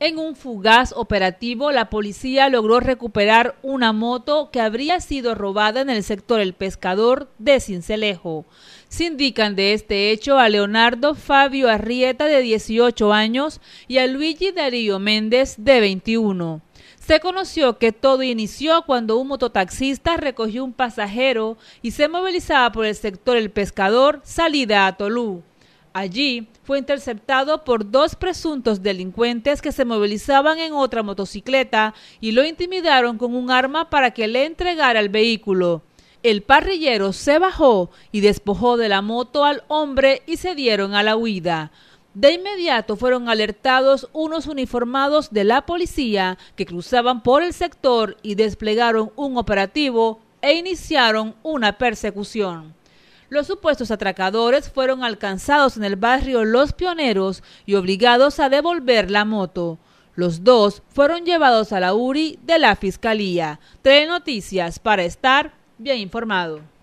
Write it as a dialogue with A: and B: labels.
A: En un fugaz operativo, la policía logró recuperar una moto que habría sido robada en el sector El Pescador de Cincelejo. Se indican de este hecho a Leonardo Fabio Arrieta, de 18 años, y a Luigi Darío Méndez, de 21. Se conoció que todo inició cuando un mototaxista recogió un pasajero y se movilizaba por el sector El Pescador, salida a Tolú. Allí fue interceptado por dos presuntos delincuentes que se movilizaban en otra motocicleta y lo intimidaron con un arma para que le entregara el vehículo. El parrillero se bajó y despojó de la moto al hombre y se dieron a la huida. De inmediato fueron alertados unos uniformados de la policía que cruzaban por el sector y desplegaron un operativo e iniciaron una persecución. Los supuestos atracadores fueron alcanzados en el barrio Los Pioneros y obligados a devolver la moto. Los dos fueron llevados a la URI de la Fiscalía. Tres noticias para estar bien informado.